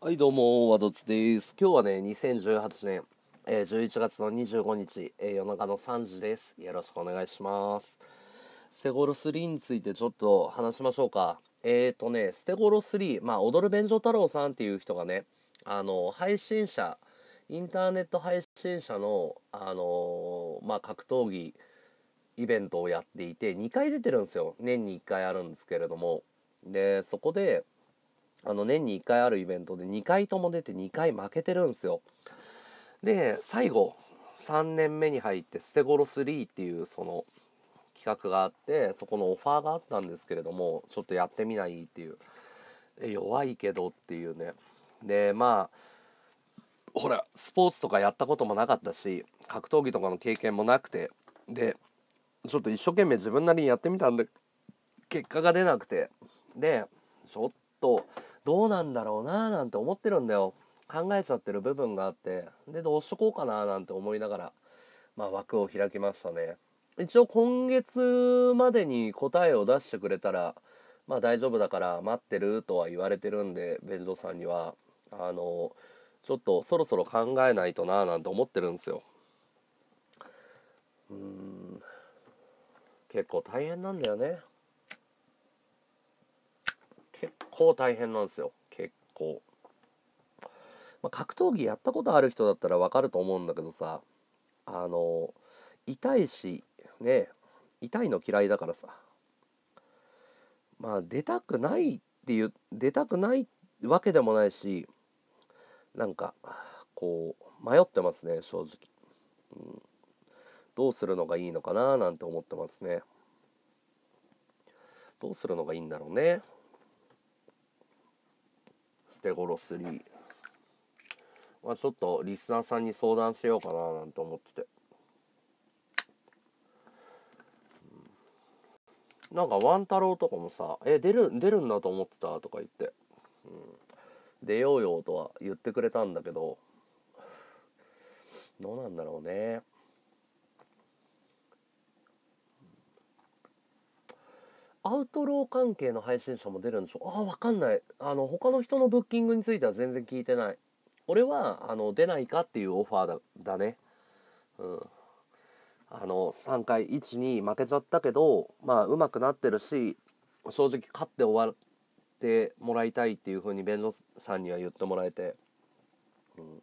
はいどうもワドツです今日はね2018年、えー、11月の25日、えー、夜中の3時ですよろしくお願いしますステゴロ3についてちょっと話しましょうかえっ、ー、とねステゴロ3まあ踊る便所太郎さんっていう人がねあの配信者インターネット配信者のあのまあ格闘技イベントをやっていて2回出てるんですよ年に1回あるんですけれどもでそこであの年に1回あるイベントで2回とも出て2回負けてるんですよ。で最後3年目に入って「ステゴロ3」っていうその企画があってそこのオファーがあったんですけれどもちょっとやってみないっていう弱いけどっていうねでまあほらスポーツとかやったこともなかったし格闘技とかの経験もなくてでちょっと一生懸命自分なりにやってみたんで結果が出なくてでちょっとどうなんだろうななんて思ってるんだよ考えちゃってる部分があってでどうしとこうかななんて思いながら、まあ、枠を開きましたね一応今月までに答えを出してくれたらまあ大丈夫だから待ってるとは言われてるんで弁護さんにはあのちょっとそろそろ考えないとななんて思ってるんですようん結構大変なんだよね構大変なんですよ結構、まあ、格闘技やったことある人だったらわかると思うんだけどさあの痛いしね痛いの嫌いだからさまあ出たくないっていう出たくないわけでもないしなんかこう迷ってますね正直、うん、どうするのがいいのかななんて思ってますねどうするのがいいんだろうね手頃3まあ、ちょっとリスナーさんに相談しようかななんて思っててなんかワン太郎とかもさ「え出る出るんだと思ってた」とか言って、うん「出ようよ」とは言ってくれたんだけどどうなんだろうねアウトロー関係の配信者も出るんでしょああ、わかんない。あの、他の人のブッキングについては全然聞いてない。俺は、あの、出ないかっていうオファーだだね。うん。あの、3回、1、2負けちゃったけど、まあ、うまくなってるし、正直勝って終わってもらいたいっていうふうに弁護さんには言ってもらえて、うん、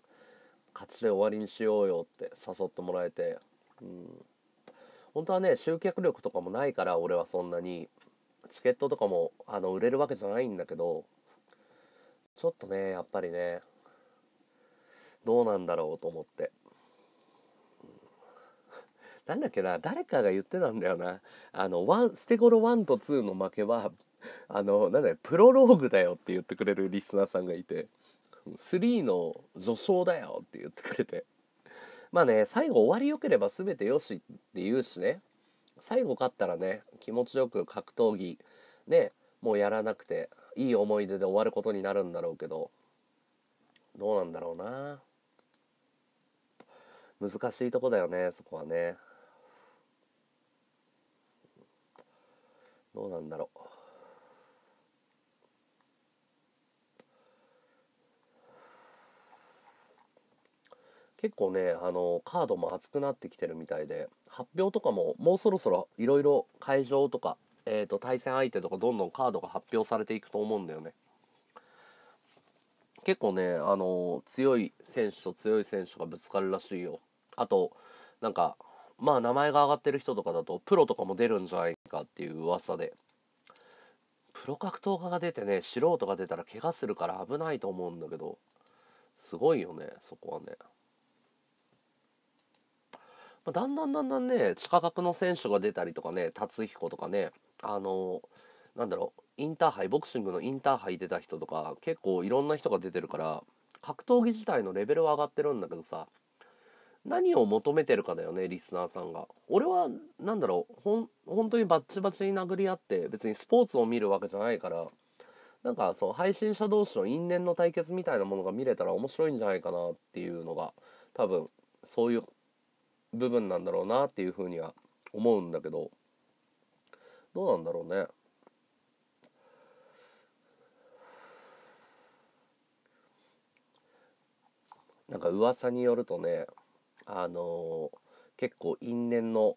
勝ちで終わりにしようよって誘ってもらえて、うん、本当はね集客力とかもないから俺はそんなにチケットとかもあの売れるわけじゃないんだけどちょっとねやっぱりねどうなんだろうと思って。なんだっけな誰かが言ってたんだよなあのワン捨て頃1と2の負けはあのなんだよプロローグだよって言ってくれるリスナーさんがいて3の序章だよって言ってくれてまあね最後終わりよければ全てよしって言うしね最後勝ったらね気持ちよく格闘技ねもうやらなくていい思い出で終わることになるんだろうけどどうなんだろうな難しいとこだよねそこはねどうなんだろう結構ねあのカードも熱くなってきてるみたいで発表とかももうそろそろいろいろ会場とか、えーと、対戦相手とかどんどんカードが発表されていくと思うんだよね結構ねあの強い選手と強い選手がぶつかるらしいよあとなんかまあ名前が挙がってる人とかだとプロとかも出るんじゃないかっていう噂でプロ格闘家が出てね素人が出たら怪我するから危ないと思うんだけどすごいよねそこはね。だんだんだんだんね地下格の選手が出たりとかね達彦とかねあのなんだろうインターハイボクシングのインターハイ出た人とか結構いろんな人が出てるから格闘技自体のレベルは上がってるんだけどさ何を求めてるかだよねリスナーさんが俺は何だろうほん本当にバッチバチに殴り合って別にスポーツを見るわけじゃないからなんかそう配信者同士の因縁の対決みたいなものが見れたら面白いんじゃないかなっていうのが多分そういう部分なんだろうなっていうふうには思うんだけどどうなんだろうね。なんか噂によるとねあのー、結構因縁の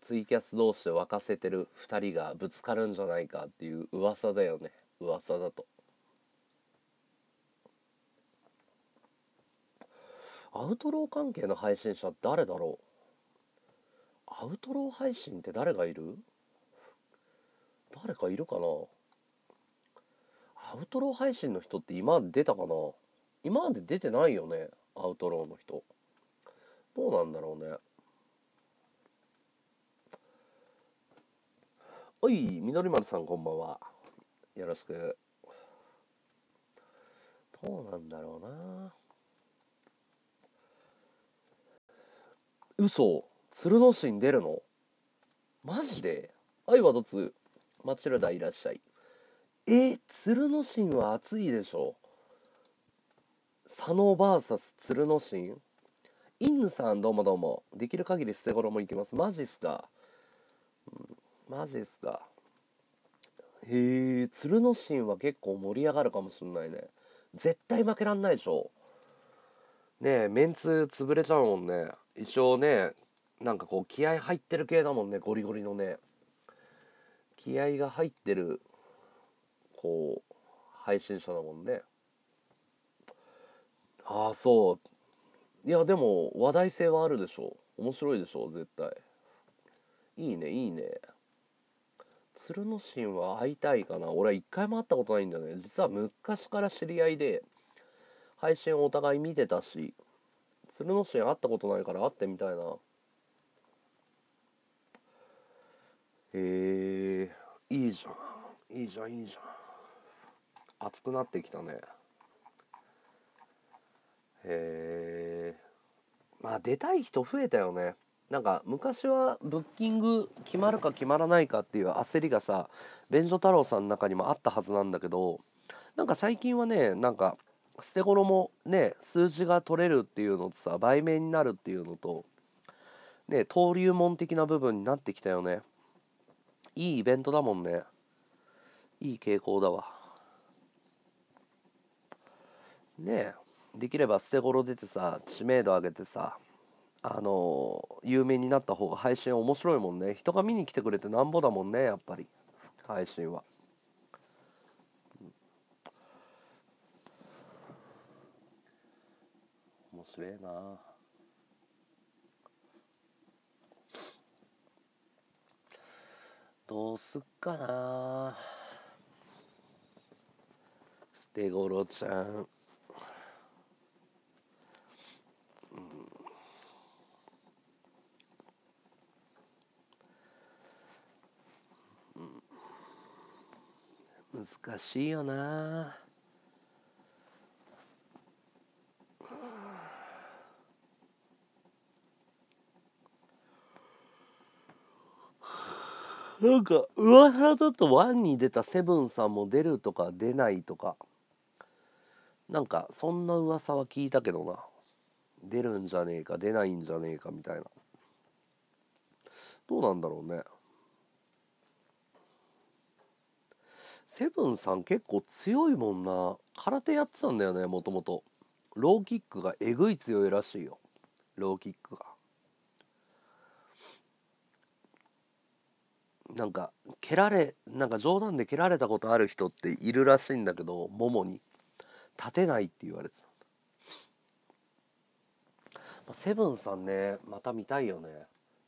ツイキャス同士で沸かせてる2人がぶつかるんじゃないかっていう噂だよね噂だとアウトロー関係の配信者誰だろうアウトロー配信って誰がいる誰かいるかなアウトロー配信の人って今まで出たかな今まで出てないよねアウトローの人どうなんだろうねおいみのりまるさんこんばんはよろしくどうなんだろうな嘘鶴の市に出るのマジで愛はどつマチルダいらっしゃいえ鶴の神は熱いでしょ佐野バーサス鶴の神インヌさんどうもどうもできる限り捨て頃も行きますマジっすか、うん、マジっすかへえ鶴の神は結構盛り上がるかもしんないね絶対負けらんないでしょねえメンツ潰れちゃうもんね一応ねなんかこう気合入ってる系だもんねゴリゴリのね気合が入ってるこう配信者だもんねああそういやでも話題性はあるでしょ面白いでしょ絶対いいねいいね鶴の神は会いたいかな俺は一回も会ったことないんだよね実は昔から知り合いで配信をお互い見てたし鶴之進会ったことないから会ってみたいなえー、いいじゃんいいじゃんいいじゃん暑くなってきたねへえまあ出たい人増えたよねなんか昔はブッキング決まるか決まらないかっていう焦りがさ便所太郎さんの中にもあったはずなんだけどなんか最近はねなんか捨て頃もね数字が取れるっていうのとさ売名になるっていうのとね登竜門的な部分になってきたよねいいイベントだもんねいい傾向だわねできれば捨て頃出てさ知名度上げてさあのー、有名になった方が配信面白いもんね人が見に来てくれてなんぼだもんねやっぱり配信は。つれえなどうすっかな捨てごろちゃん、うん難しいよななんか噂だと1に出たセブンさんも出るとか出ないとかなんかそんな噂は聞いたけどな出るんじゃねえか出ないんじゃねえかみたいなどうなんだろうねセブンさん結構強いもんな空手やってたんだよねもともとローキックがえぐい強いらしいよローキックがなんか蹴られなんか冗談で蹴られたことある人っているらしいんだけどももに立てないって言われてた、まあ、セブンさんねまた見たいよね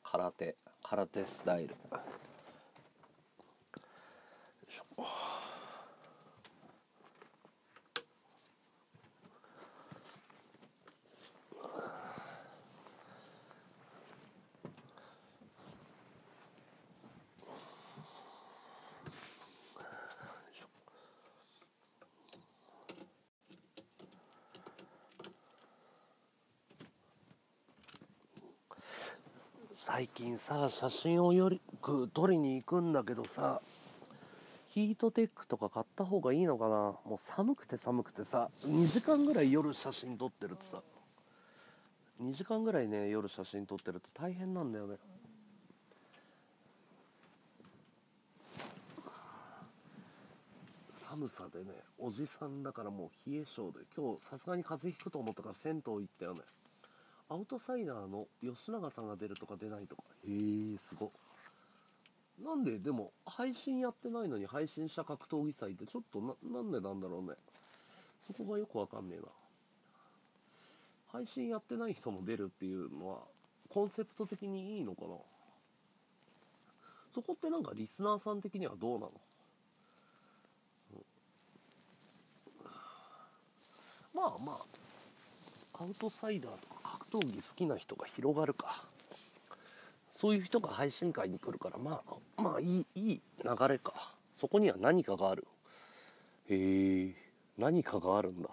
空手空手スタイル最近さ写真をよりぐ撮りに行くんだけどさヒートテックとか買った方がいいのかなもう寒くて寒くてさ2時間ぐらい夜写真撮ってるってさ2時間ぐらいね夜写真撮ってると大変なんだよね寒さでねおじさんだからもう冷え性で今日さすがに風邪ひくと思ったから銭湯行ったよねアウトサイダーの吉永さんが出るとか出ないとかへえすごなんででも配信やってないのに配信者格闘技祭ってちょっとなんでなんだろうねそこがよくわかんねえな配信やってない人も出るっていうのはコンセプト的にいいのかなそこってなんかリスナーさん的にはどうなのまあまあアウトサイダーとか格闘技好きな人が広がるかそういう人が配信会に来るからまあまあいいいい流れかそこには何かがあるへえ何かがあるんだ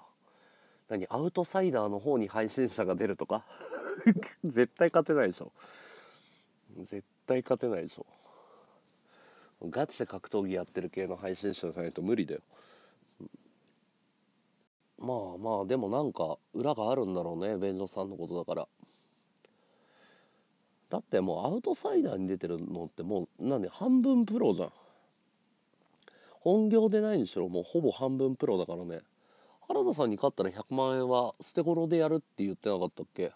何アウトサイダーの方に配信者が出るとか 絶対勝てないでしょ絶対勝てないでしょガチで格闘技やってる系の配信者じゃないと無理だよまあまあでもなんか裏があるんだろうね弁ンさんのことだからだってもうアウトサイダーに出てるのってもう何半分プロじゃん本業でないにしろもうほぼ半分プロだからね原田さんに勝ったら100万円は捨て頃でやるって言ってなかったっけ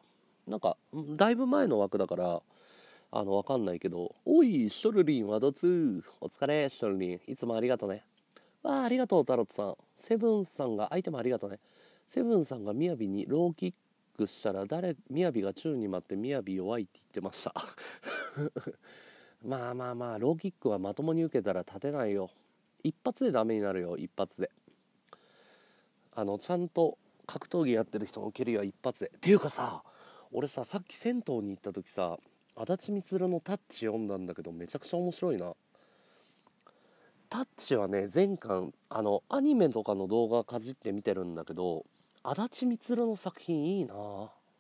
なんかだいぶ前の枠だからあの分かんないけど「おいショルリンはどつお疲れショルリンいつもありがとね」ああありがとうタロットさんセブンさんが相手もありがとうねセブンさんがみやびにローキックしたら誰みやびが宙に舞ってみやび弱いって言ってました まあまあまあローキックはまともに受けたら立てないよ一発でダメになるよ一発であのちゃんと格闘技やってる人受けるよ、一発でっていうかさ俺ささっき銭湯に行った時さ足立光の「タッチ」読んだんだけどめちゃくちゃ面白いなタッチはね前回あのアニメとかの動画かじって見てるんだけど足立満の作品いいな、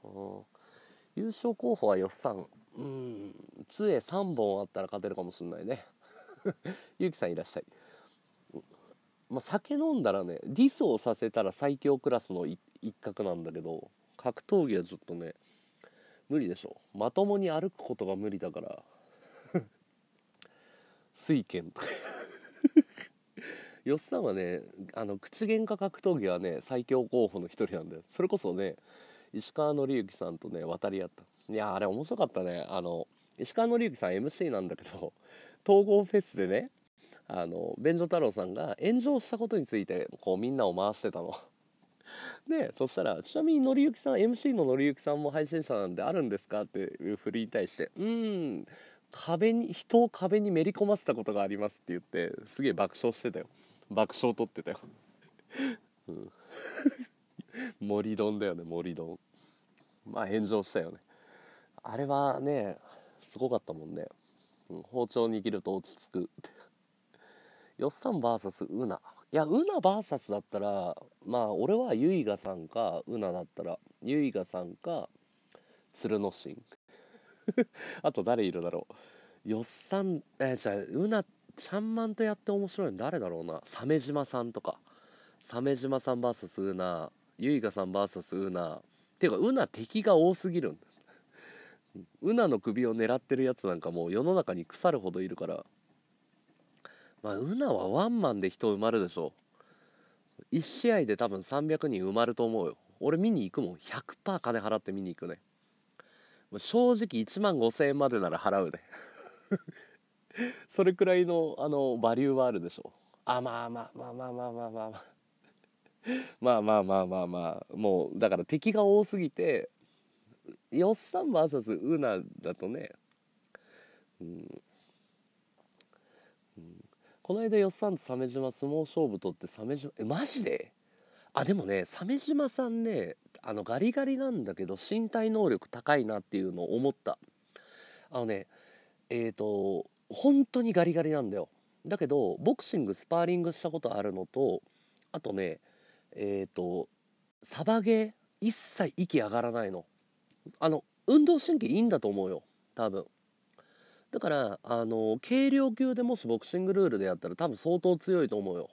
うん、優勝候補はよっさんうん杖3本あったら勝てるかもしんないね ゆうきさんいらっしゃい、まあ、酒飲んだらねディスをさせたら最強クラスの一角なんだけど格闘技はちょっとね無理でしょまともに歩くことが無理だから 水拳とかよっさんはねあの口喧嘩格闘技はね最強候補の一人なんだよそれこそね石川紀之さんとね渡り合ったいやあれ面白かったねあの石川紀之さん MC なんだけど 統合フェスでねあの便所太郎さんが炎上したことについてこうみんなを回してたの。でそしたらちなみにのりゆきさん MC ののりゆきさんも配信者なんであるんですかっていうふりに対して「うん壁に人を壁にめり込ませたことがあります」って言ってすげえ爆笑してたよ。爆笑取ってたよ、うん、森丼だよね森丼まあ炎上したよねあれはねすごかったもんね、うん、包丁握ると落ち着く よっさん VS うないやうな VS だったらまあ俺は結いがさんかうなだったら結いがさんか鶴之進 あと誰いるだろうよっさんえじゃあうなちゃんまんとやって面白いの誰だろうな鮫島さんとか鮫島さん VS ウーナゆいかさん VS ウーナっていうかウナ敵が多すぎるんです ウナの首を狙ってるやつなんかもう世の中に腐るほどいるからまあウナはワンマンで人埋まるでしょ1試合で多分300人埋まると思うよ俺見に行くもん100%金払って見に行くね正直1万5000円までなら払うね それくらいのあのバリューはあるでしょあまあまあまあまあまあまあまあまあまあまあまあまあまあもうだから敵が多すぎてよっさん VS ウナだとね、うん、うん、この間よっさんと鮫島相撲勝負取って鮫島えマジであでもね鮫島さんねあのガリガリなんだけど身体能力高いなっていうのを思ったあのねえっ、ー、と本当にガリガリなんだよだけどボクシングスパーリングしたことあるのとあとねえっ、ー、とサバゲー一切息上がらないのあの運動神経いいんだと思うよ多分だからあの軽量級でもしボクシングルールでやったら多分相当強いと思うよ、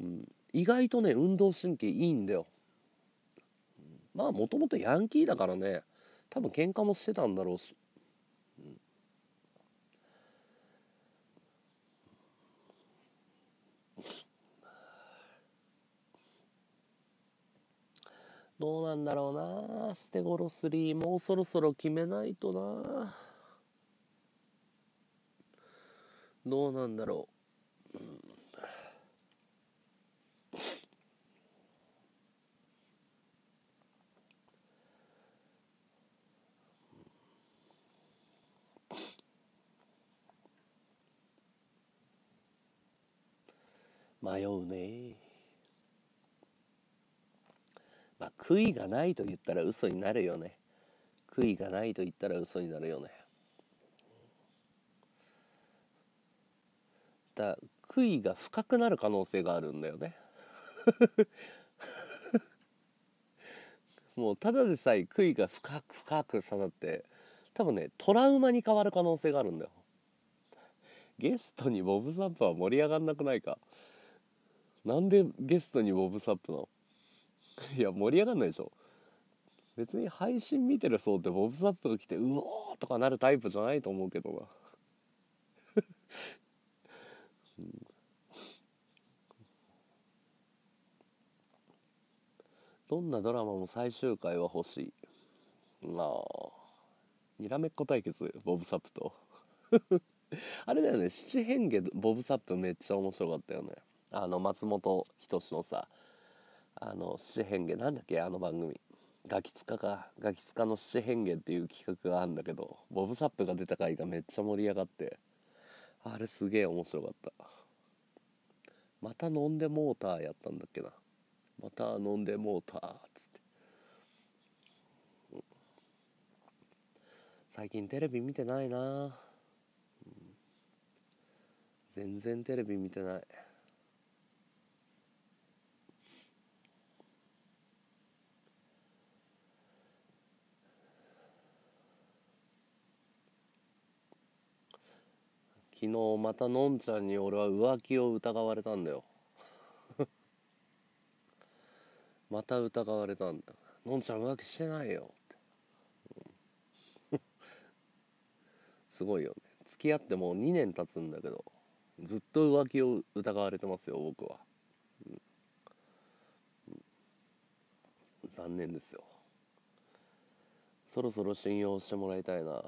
うん、意外とね運動神経いいんだよまあもともとヤンキーだからね多分喧嘩もしてたんだろうしどうなんだろうなステゴロ3もうそろそろ決めないとなどうなんだろう悔いがないと言ったら嘘になるよね悔いがないと言ったら嘘になるよねだ悔いが深くなる可能性があるんだよね もうただでさえ悔いが深く深く刺さって多分ねトラウマに変わる可能性があるんだよゲストにボブサップは盛り上がんなくないかなんでゲストにボブサップなの いや盛り上がんないでしょ別に配信見てる層ってボブ・サップが来てうおーとかなるタイプじゃないと思うけどなうん、どんなドラマも最終回は欲しいなあにらめっこ対決ボブ・サップと あれだよね七変化ボブ・サップめっちゃ面白かったよねあの松本人志のさあの四変化なんだっけあの番組ガキツカかガキツカの四変化っていう企画があるんだけどボブ・サップが出た回がめっちゃ盛り上がってあれすげえ面白かったまた飲んでモーターやったんだっけなまた飲んでモーターっつって最近テレビ見てないな、全然テレビ見てない昨日またのんちゃんに俺は浮気を疑われたんだよ また疑われたんだよのんちゃん浮気してないよ すごいよね付き合ってもう2年経つんだけどずっと浮気を疑われてますよ僕は、うん、残念ですよそろそろ信用してもらいたいな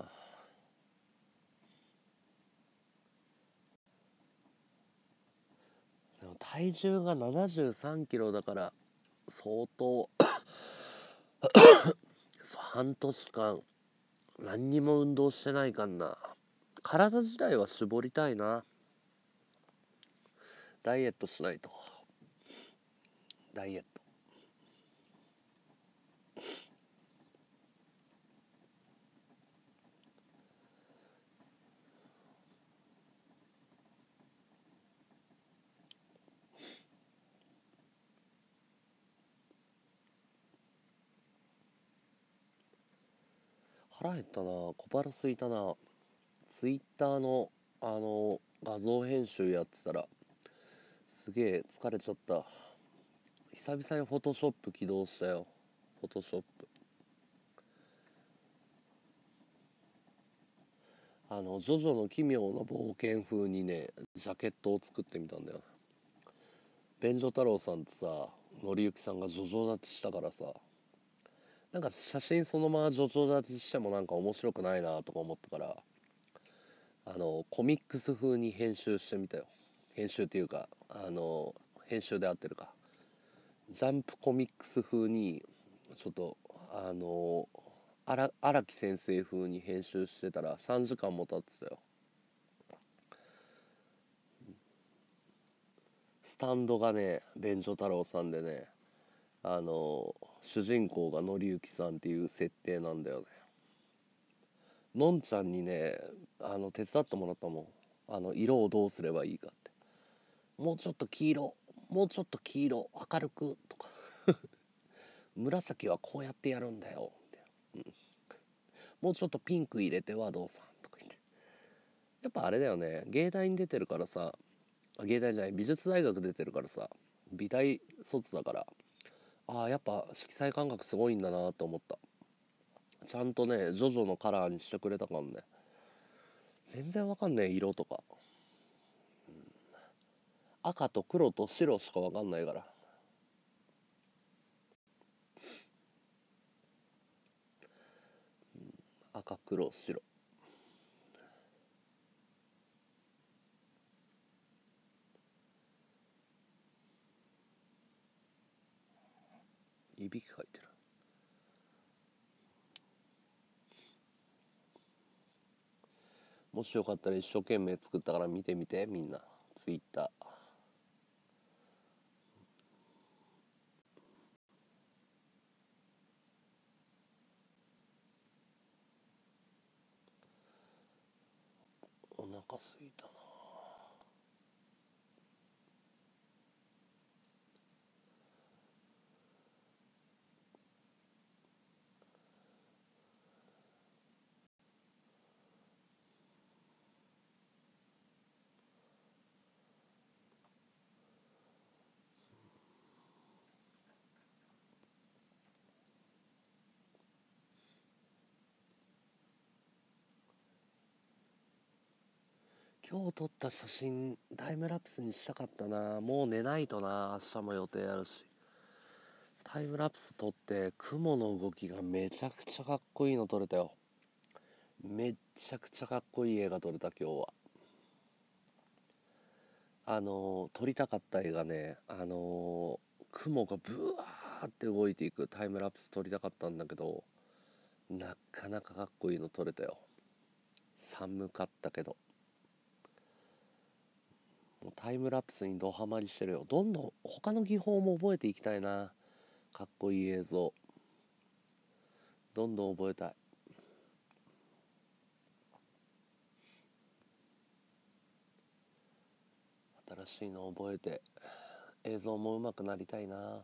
体重が7 3キロだから相当 半年間何にも運動してないかんな体自体は絞りたいなダイエットしないとダイエット腹減ったな小腹空いたなツイッターのあの画像編集やってたらすげえ疲れちゃった久々にフォトショップ起動したよフォトショップあの「ジョジョの奇妙な冒険」風にねジャケットを作ってみたんだよ便所太郎さんとさ紀之さんがジョジョ立ちしたからさなんか写真そのまま叙々立ちしてもなんか面白くないなとか思ったからあのコミックス風に編集してみたよ編集っていうかあの編集で合ってるかジャンプコミックス風にちょっとあの荒木先生風に編集してたら3時間も経ってたよスタンドがね伝所太郎さんでねあの主人公が紀之さんっていう設定なんだよねのんちゃんにねあの手伝ってもらったもんあの色をどうすればいいかってもうちょっと黄色もうちょっと黄色明るくとか 紫はこうやってやるんだよみたいな、もうちょっとピンク入れてはどうさんとか言ってやっぱあれだよね芸大に出てるからさ芸大じゃない美術大学出てるからさ美大卒だからああやっぱ色彩感覚すごいんだなと思ったちゃんとねジョジョのカラーにしてくれたからね全然わかんない色とか、うん、赤と黒と白しかわかんないから赤黒白いびきかいてるもしよかったら一生懸命作ったから見てみてみんなツイッターお腹すいた今日撮った写真タイムラプスにしたかったなもう寝ないとな明日も予定あるしタイムラプス撮って雲の動きがめちゃくちゃかっこいいの撮れたよめっちゃくちゃかっこいい映画撮れた今日はあの撮りたかった映画ねあの雲がブワーって動いていくタイムラプス撮りたかったんだけどなかなかかっこいいの撮れたよ寒かったけどもうタイムラプスにドハマりしてるよどんどん他の技法も覚えていきたいなかっこいい映像どんどん覚えたい新しいの覚えて映像もうまくなりたいな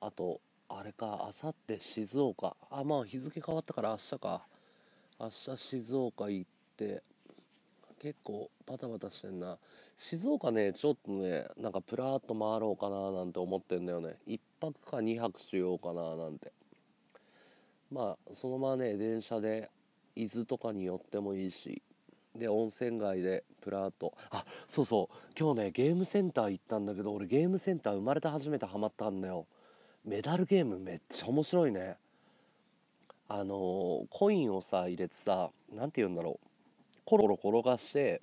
あとあれかあさって静岡あまあ日付変わったから明日か明日静岡行って結構バタバタしてんな静岡ねちょっとねなんかプラーっと回ろうかななんて思ってんだよね1泊か2泊しようかななんてまあそのままね電車で伊豆とかに寄ってもいいしで温泉街でプラーっとあそうそう今日ねゲームセンター行ったんだけど俺ゲームセンター生まれて初めてハマったんだよメダルゲームめっちゃ面白いねあのコインをさ入れてさ何て言うんだろうコロコロ転がして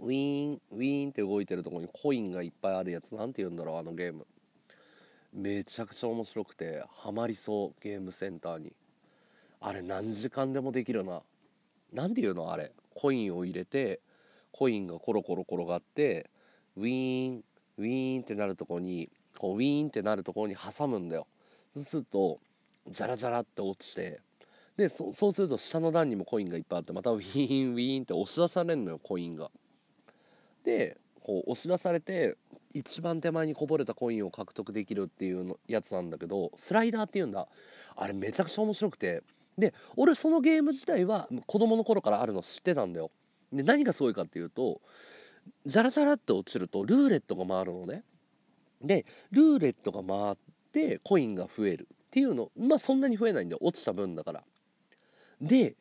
ウィーンウィーンって動いてるとこにコインがいっぱいあるやつ何て言うんだろうあのゲームめちゃくちゃ面白くてハマりそうゲームセンターにあれ何時間でもできるな何て言うのあれコインを入れてコインがコロコロ転がってウィーンウィーンってなるとこにこうウィーンってなるところに挟むんだよそうするとジャラジャラって落ちてでそうすると下の段にもコインがいっぱいあってまたウィーンウィーンって押し出されるのよコインがでこう押し出されて一番手前にこぼれたコインを獲得できるっていうのやつなんだけどスライダーっていうんだあれめちゃくちゃ面白くてで俺そのゲーム自体は子供の頃からあるの知ってたんだよで何がすごいかっていうとジャラジャラって落ちるとルーレットが回るのねでルーレットが回ってコインが増えるっていうのまあそんなに増えないんで落ちた分だからで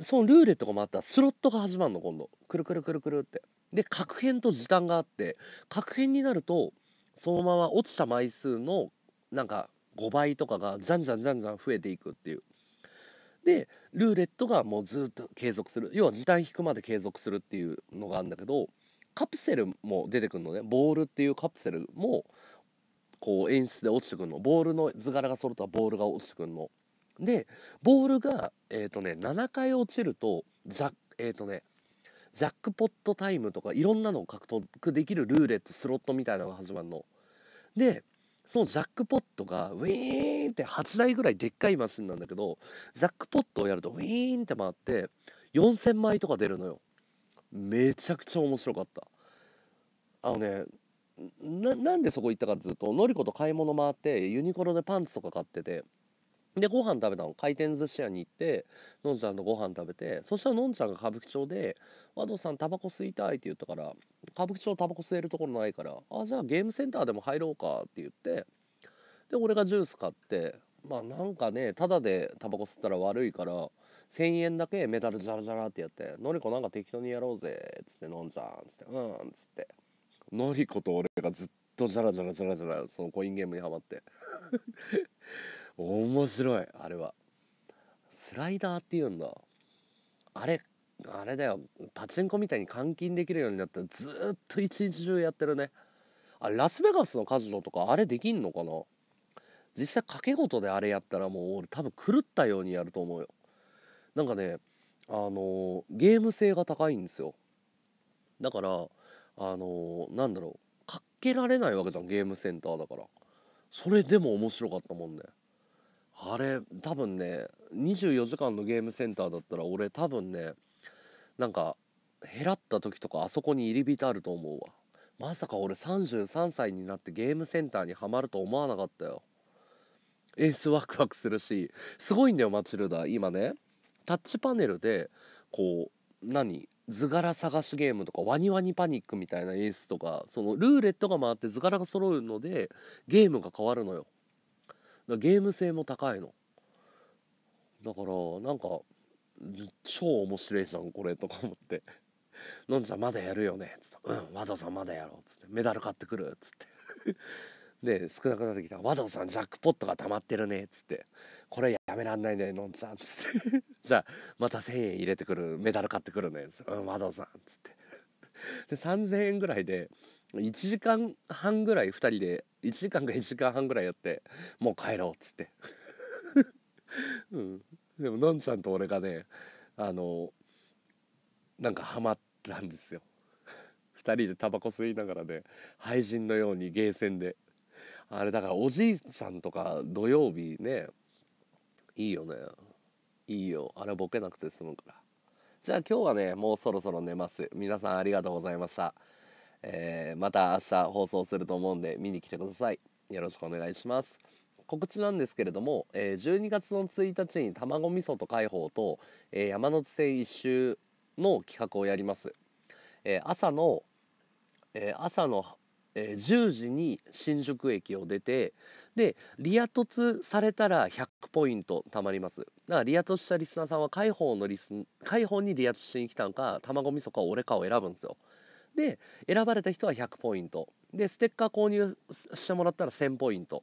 そのルーレットが回ったらスロットが始まるの今度くるくるくるくるってで確変と時短があって確変になるとそのまま落ちた枚数のなんか5倍とかがじゃんじゃんじゃんじゃん増えていくっていうでルーレットがもうずっと継続する要は時短引くまで継続するっていうのがあるんだけどカプセルも出てくるのねボールっていうカプセルもこう演出で落ちてくるのボールの図柄が揃ったボールが落ちてくるのでボールがえっ、ー、とね7回落ちるとジャえっ、ー、とねジャックポットタイムとかいろんなのを獲得できるルーレットスロットみたいなのが始まるの。でそのジャックポットがウィーンって8台ぐらいでっかいマシンなんだけどジャックポットをやるとウィーンって回って4,000枚とか出るのよ。めちゃくちゃ面白かったあのねなんでそこ行ったかっていうとのりこと買い物回ってユニクロでパンツとか買っててでご飯食べたの回転寿司屋に行ってのんちゃんとご飯食べてそしたらのんちゃんが歌舞伎町で「和藤さんタバコ吸いたい」って言ったから歌舞伎町タバコ吸えるところないから「あじゃあゲームセンターでも入ろうか」って言ってで俺がジュース買ってまあなんかねタダでタバコ吸ったら悪いから1,000円だけメダルザラザラってやって「のりこなんか適当にやろうぜ」っつって「のんちゃん」っつって「うん」っつってのりこと俺がずっとザラザラザラザラそのコインゲームにはまって 面白いあれはスライダーっていうんだあれあれだよパチンコみたいに換金できるようになったらずっと一日中やってるねあラスベガスのカジノとかあれできんのかな実際賭け事であれやったらもう俺多分狂ったようにやると思うよなんかねあのゲーム性が高いんですよだからあのなんだろうかけられないわけじゃんゲームセンターだからそれでも面白かったもんねあれ多分ね24時間のゲームセンターだったら俺多分ねなんか減らった時とかあそこに入り浸ると思うわまさか俺33歳になってゲームセンターにはまると思わなかったよエースワクワクするしすごいんだよマチルダ今ねタッチパネルでこう何図柄探しゲームとかワニワニパニックみたいな演出とかそのルーレットが回って図柄が揃うのでゲームが変わるのよだゲーム性も高いのだからなんか超面白いじゃんこれとか思って「のんちゃんまだやるよね」っつって「うん和田さんまだやろう」っつって「メダル買ってくる」っつってで少なくなってきたら「和田さんジャックポットが溜まってるね」っつってこれやめらんないねのんちゃん」っつってじゃあまた1,000円入れてくるメダル買ってくるねうん和さん」っつってで3,000円ぐらいで1時間半ぐらい2人で1時間か1時間半ぐらいやってもう帰ろうっつってうん、でものんちゃんと俺がねあのなんかハマったんですよ2人でタバコ吸いながらね廃人のようにゲーセンであれだからおじいちゃんとか土曜日ねいいよねいいよあれボケなくて済むからじゃあ今日はねもうそろそろ寝ます皆さんありがとうございましたえー、また明日放送すると思うんで見に来てくださいよろしくお願いします告知なんですけれども、えー、12月の1日に卵味噌と解放と、えー、山手線一周の企画をやります、え朝の、え朝のえー、10時に新宿駅を出てでリア突されたら100ポイント貯まりますだからリア突したリスナーさんは解放のリス解放にリア突しに来たんか卵みそか俺かを選ぶんですよで選ばれた人は100ポイントでステッカー購入してもらったら1000ポイント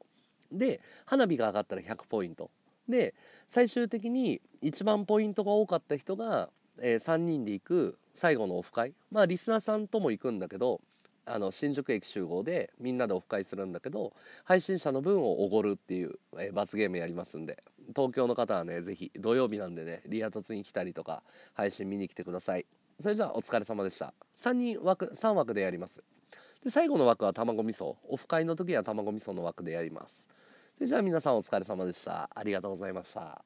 で花火が上がったら100ポイントで最終的に一番ポイントが多かった人が、えー、3人で行く最後のオフ会まあリスナーさんとも行くんだけどあの新宿駅集合でみんなでオフ会するんだけど配信者の分をおごるっていう、えー、罰ゲームやりますんで東京の方はね是非土曜日なんでねリアツに来たりとか配信見に来てくださいそれじゃあお疲れ様でした3人枠3枠でやりますで最後の枠は卵味噌オフ会の時は卵味噌の枠でやりますでじゃあ皆さんお疲れ様でしたありがとうございました